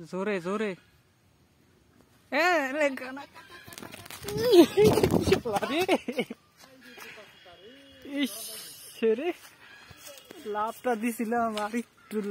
Zore, zore. eh lek anak lari ইস রে di দিছিলাম আর একটু